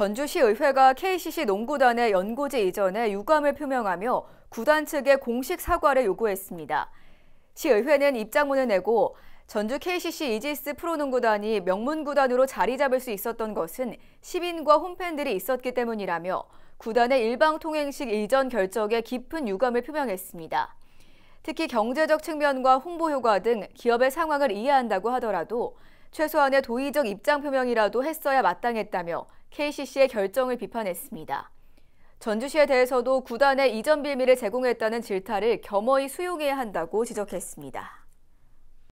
전주시의회가 KCC 농구단의 연고지 이전에 유감을 표명하며 구단 측에 공식 사과를 요구했습니다. 시의회는 입장문을 내고 전주 KCC 이지스 프로농구단이 명문구단으로 자리 잡을 수 있었던 것은 시민과 홈팬들이 있었기 때문이라며 구단의 일방통행식 이전 결정에 깊은 유감을 표명했습니다. 특히 경제적 측면과 홍보 효과 등 기업의 상황을 이해한다고 하더라도 최소한의 도의적 입장 표명이라도 했어야 마땅했다며 KCC의 결정을 비판했습니다. 전주시에 대해서도 구단에 이전 빌미를 제공했다는 질타를 겸허히 수용해야 한다고 지적했습니다.